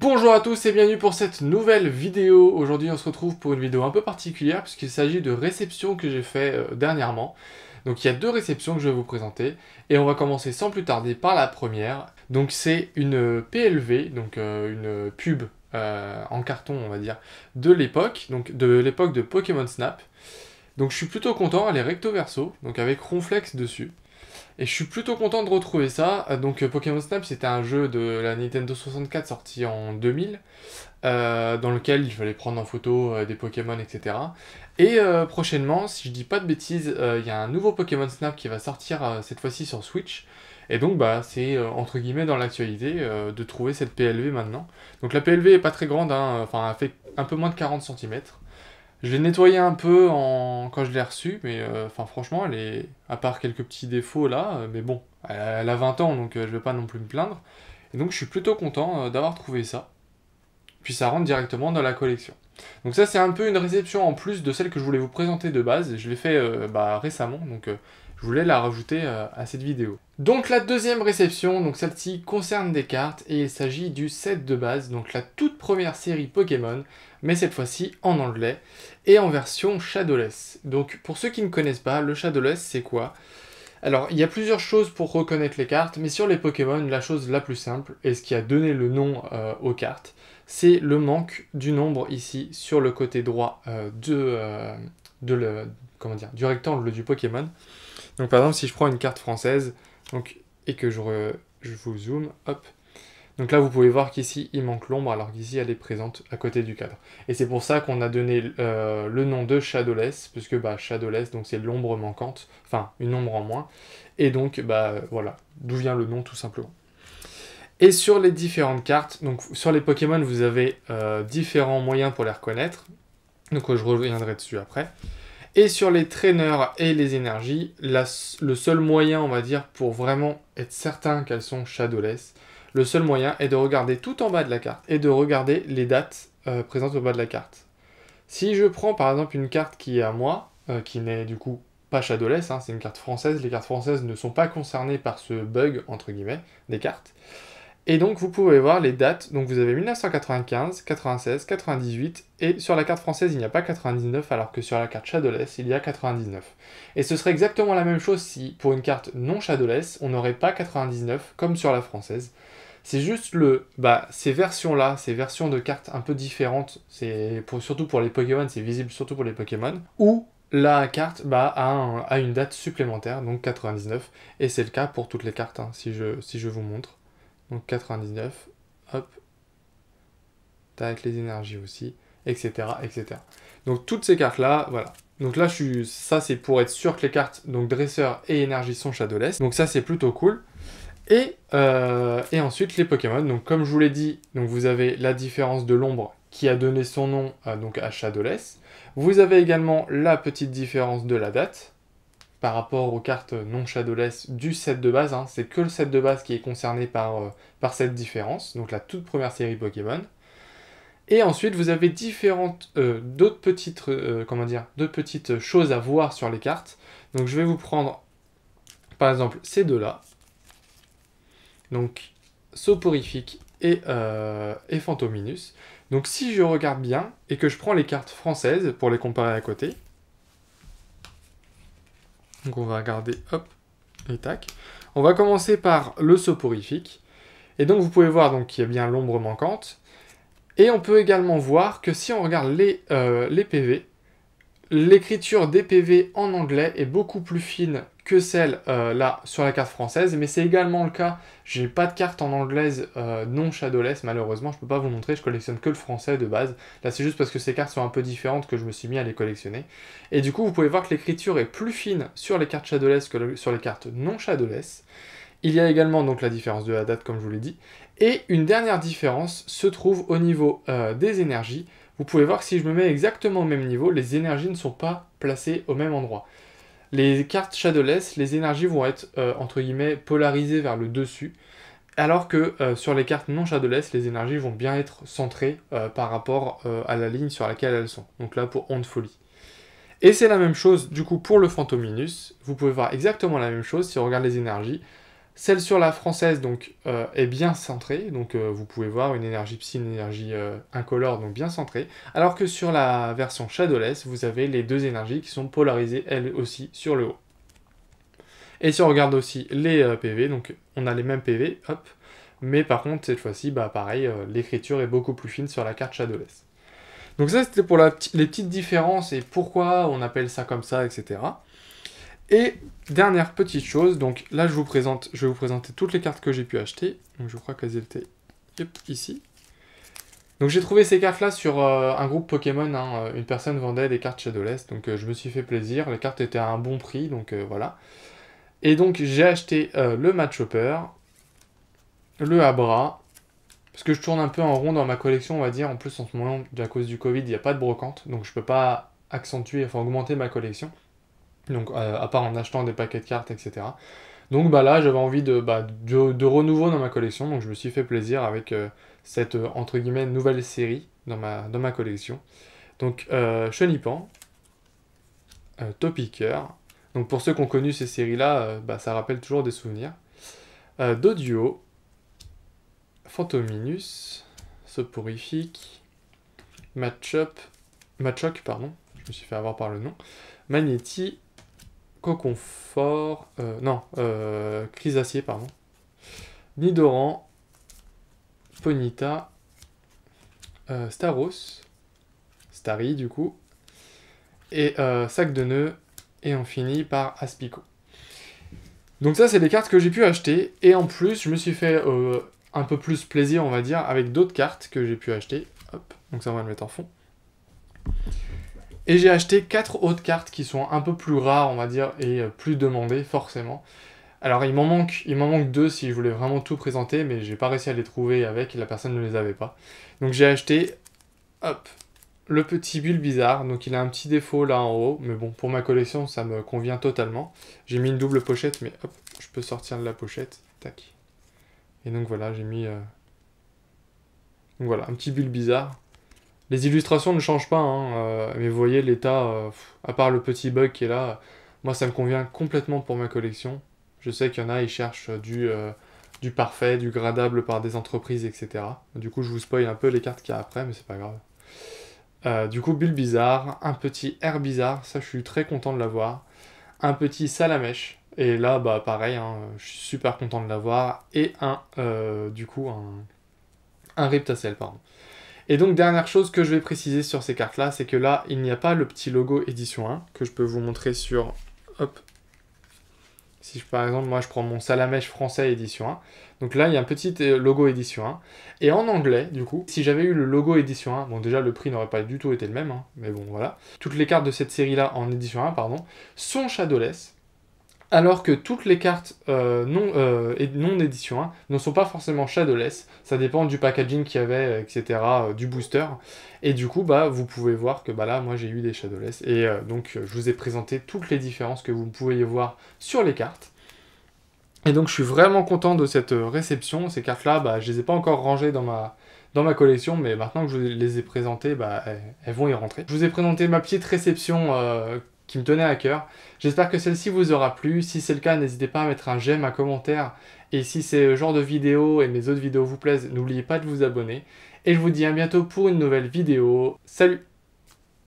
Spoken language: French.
Bonjour à tous et bienvenue pour cette nouvelle vidéo. Aujourd'hui on se retrouve pour une vidéo un peu particulière puisqu'il s'agit de réceptions que j'ai fait euh, dernièrement. Donc il y a deux réceptions que je vais vous présenter et on va commencer sans plus tarder par la première. Donc c'est une euh, PLV, donc euh, une pub en carton on va dire, de l'époque, donc de l'époque de Pokémon Snap. Donc je suis plutôt content, elle est recto verso, donc avec Ronflex dessus. Et je suis plutôt content de retrouver ça. Euh, donc euh, Pokémon Snap, c'était un jeu de la Nintendo 64 sorti en 2000, euh, dans lequel il fallait prendre en photo des Pokémon, etc. Et prochainement, si je dis pas de bêtises, il y a un nouveau Pokémon Snap qui va sortir cette fois-ci sur Switch. Et donc, bah, c'est entre guillemets dans l'actualité de trouver cette PLV maintenant. Donc la PLV est pas très grande, hein, enfin elle fait un peu moins de 40 cm. Je l'ai nettoyée un peu en... quand je l'ai reçue, mais euh, enfin franchement, elle est, à part quelques petits défauts là, euh, mais bon, elle a 20 ans, donc euh, je vais pas non plus me plaindre. Et donc je suis plutôt content d'avoir trouvé ça. Puis ça rentre directement dans la collection. Donc ça c'est un peu une réception en plus de celle que je voulais vous présenter de base. Je l'ai fait bah, récemment, donc je voulais la rajouter euh, à cette vidéo. Donc la deuxième réception, donc celle-ci concerne des cartes et il s'agit du set de base, donc la toute première série Pokémon, mais cette fois-ci en anglais et en version Shadowless. Donc pour ceux qui ne connaissent pas, le Shadowless c'est quoi alors, il y a plusieurs choses pour reconnaître les cartes, mais sur les Pokémon, la chose la plus simple, et ce qui a donné le nom euh, aux cartes, c'est le manque du nombre ici sur le côté droit euh, du rectangle du Pokémon. Donc par exemple, si je prends une carte française et que je, vous zoome, hop, donc là, vous pouvez voir qu'ici, il manque l'ombre, alors qu'ici, elle est présente à côté du cadre. Et c'est pour ça qu'on a donné euh, le nom de Shadowless, puisque bah, Shadowless, donc c'est l'ombre manquante, enfin, une ombre en moins. Et donc, bah voilà, d'où vient le nom, tout simplement. Et sur les différentes cartes, donc sur les Pokémon, vous avez euh, différents moyens pour les reconnaître. Donc je reviendrai dessus après. Et sur les traîneurs et les énergies, le seul moyen, on va dire, pour vraiment être certain qu'elles sont shadowless, le seul moyen est de regarder tout en bas de la carte et de regarder les dates euh, présentes au bas de la carte. Si je prends par exemple une carte qui est à moi, euh, qui n'est du coup pas shadowless, hein, c'est une carte française, les cartes françaises ne sont pas concernées par ce bug, entre guillemets, des cartes. Et donc vous pouvez voir les dates, donc vous avez 1995, 96, 98, et sur la carte française il n'y a pas 99 alors que sur la carte Shadowless il y a 99. Et ce serait exactement la même chose si pour une carte non Shadowless on n'aurait pas 99 comme sur la française. C'est juste le, bah, ces versions-là, ces versions de cartes un peu différentes, c'est pour, surtout pour les Pokémon, c'est visible surtout pour les Pokémon, où la carte bah, a, une date supplémentaire, donc 99, et c'est le cas pour toutes les cartes, hein, si, je, si je vous montre. Donc 99, hop, avec les énergies aussi, etc. etc. Donc toutes ces cartes-là, voilà. Donc là, je suis, ça c'est pour être sûr que les cartes, donc dresseur et énergie sont shadowless. Donc ça c'est plutôt cool. Euh, et, ensuite les Pokémon. Donc comme je vous l'ai dit, donc vous avez la différence de l'ombre qui a donné son nom euh, donc à Shadowless. Vous avez également la petite différence de la date par rapport aux cartes non shadowless du set de base. Hein. C'est que le set de base qui est concerné par, euh, par cette différence, donc la toute première série Pokémon. Et ensuite, vous avez différentes, euh, d'autres petites, euh, comment dire, petites choses à voir sur les cartes. Donc je vais vous prendre, par exemple, ces deux-là. Donc, Soporifique et, et Fantominus. Donc si je regarde bien et que je prends les cartes françaises pour les comparer à côté, donc on va regarder, hop, et tac. On va commencer par le soporifique. Et donc vous pouvez voir qu'il y a bien l'ombre manquante. Et on peut également voir que si on regarde les, euh, les PV, l'écriture des PV en anglais est beaucoup plus fine que celle euh, là sur la carte française, mais c'est également le cas. J'ai pas de carte en anglaise euh, non shadowless, malheureusement, je peux pas vous montrer, je collectionne que le français de base. Là, c'est juste parce que ces cartes sont un peu différentes que je me suis mis à les collectionner. Et du coup, vous pouvez voir que l'écriture est plus fine sur les cartes shadowless que sur les cartes non shadowless. Il y a également donc la différence de la date, comme je vous l'ai dit. Et une dernière différence se trouve au niveau euh, des énergies. Vous pouvez voir que si je me mets exactement au même niveau, les énergies ne sont pas placées au même endroit les cartes Shadowless, les énergies vont être euh, entre guillemets polarisées vers le dessus, alors que euh, sur les cartes non Shadowless, les énergies vont bien être centrées euh, par rapport à la ligne sur laquelle elles sont. Donc là pour Onde Folie. Et c'est la même chose du coup pour le Fantominus. Vous pouvez voir exactement la même chose si on regarde les énergies. Celle sur la française donc, euh, est bien centrée, donc euh, vous pouvez voir une énergie psy, une énergie euh, incolore, donc bien centrée. Alors que sur la version Shadowless, vous avez les deux énergies qui sont polarisées elles aussi sur le haut. Et si on regarde aussi les PV, donc on a les mêmes PV, hop, mais par contre cette fois-ci, bah, pareil, l'écriture est beaucoup plus fine sur la carte Shadowless. Donc ça c'était pour les petites différences et pourquoi on appelle ça comme ça, etc. Et dernière petite chose, donc là je vous présente, je vais vous présenter toutes les cartes que j'ai pu acheter. Donc je crois qu'elles étaient ici. Donc j'ai trouvé ces cartes là sur euh, un groupe Pokémon, hein, euh, une personne vendait des cartes Shadowless, donc euh, je me suis fait plaisir, les cartes étaient à un bon prix, donc voilà. Et donc j'ai acheté le Matchhopper, le Abra, parce que je tourne un peu en rond dans ma collection on va dire, en plus en ce moment, à cause du Covid, il n'y a pas de brocante, donc je peux pas accentuer, enfin augmenter ma collection donc euh, à part en achetant des paquets de cartes, etc. Donc bah, là, j'avais envie de, bah, de, renouveau dans ma collection, donc je me suis fait plaisir avec euh, cette, euh, entre guillemets, nouvelle série dans ma, dans ma collection. Donc euh, Chenipan, Topicker, donc pour ceux qui ont connu ces séries-là, bah, ça rappelle toujours des souvenirs. Dodio, Fantominus, Soporifique, Matchup, Matchock, pardon, je me suis fait avoir par le nom, Magneti. Coconfort, euh, non, euh, pardon, Nidoran, Ponita, euh, Staros, Starry du coup, et euh, Sac de Nœuds, et on finit par Aspico. Donc ça, c'est des cartes que j'ai pu acheter, et en plus, je me suis fait un peu plus plaisir, on va dire, avec d'autres cartes que j'ai pu acheter. donc ça, on va le mettre en fond. Et j'ai acheté quatre autres cartes qui sont un peu plus rares, on va dire, et euh, plus demandées, forcément. Alors il m'en manque, il manque deux si je voulais vraiment tout présenter, mais j'ai pas réussi à les trouver avec, et la personne ne les avait pas. Donc j'ai acheté, hop, le petit bulle bizarre. Donc il a un petit défaut là en haut, mais bon, pour ma collection, ça me convient totalement. J'ai mis une double pochette, mais hop, je peux sortir de la pochette. Tac. Et donc voilà, j'ai mis... Euh, voilà, un petit bulle bizarre. Les illustrations ne changent pas, hein, euh, mais vous voyez l'état, euh, à part le petit bug qui est là, moi ça me convient complètement pour ma collection. Je sais qu'il y en a, ils cherchent euh, du, du parfait, du gradable par des entreprises, etc. Du coup, je vous spoil un peu les cartes qu'il y a après, mais c'est pas grave. du coup, Bulle Bizarre, un petit air bizarre, ça je suis très content de l'avoir. Un petit Salamèche, et là, bah pareil, hein, je suis super content de l'avoir. Et un, du coup, un, un Riptacel, pardon. Et donc, dernière chose que je vais préciser sur ces cartes-là, c'est que là, il n'y a pas le petit logo édition 1 que je peux vous montrer sur... Hop. Si par exemple, moi, je prends mon Salamèche français édition 1. Donc là, il y a un petit euh, logo édition 1. Et en anglais, du coup, si j'avais eu le logo édition 1, bon, déjà, le prix n'aurait pas du tout été le même, hein, mais bon, voilà. Toutes les cartes de cette série-là en édition 1, pardon, sont shadowless alors que toutes les cartes euh, non, euh, non édition hein, ne sont pas forcément shadowless, ça dépend du packaging qu'il y avait, euh, etc., euh, du booster. Et du coup, bah, vous pouvez voir que bah, là, moi j'ai eu des shadowless. Et donc, je vous ai présenté toutes les différences que vous pouviez voir sur les cartes. Et donc, je suis vraiment content de cette réception. Ces cartes-là, bah, je les ai pas encore rangées dans ma, dans ma collection, mais maintenant que je les ai présentées, bah, elles, elles, vont y rentrer. Je vous ai présenté ma petite réception qui me tenait à cœur. J'espère que celle-ci vous aura plu. Si c'est le cas, n'hésitez pas à mettre un j'aime, un commentaire. Et si ce genre de vidéo et mes autres vidéos vous plaisent, n'oubliez pas de vous abonner. Et je vous dis à bientôt pour une nouvelle vidéo. Salut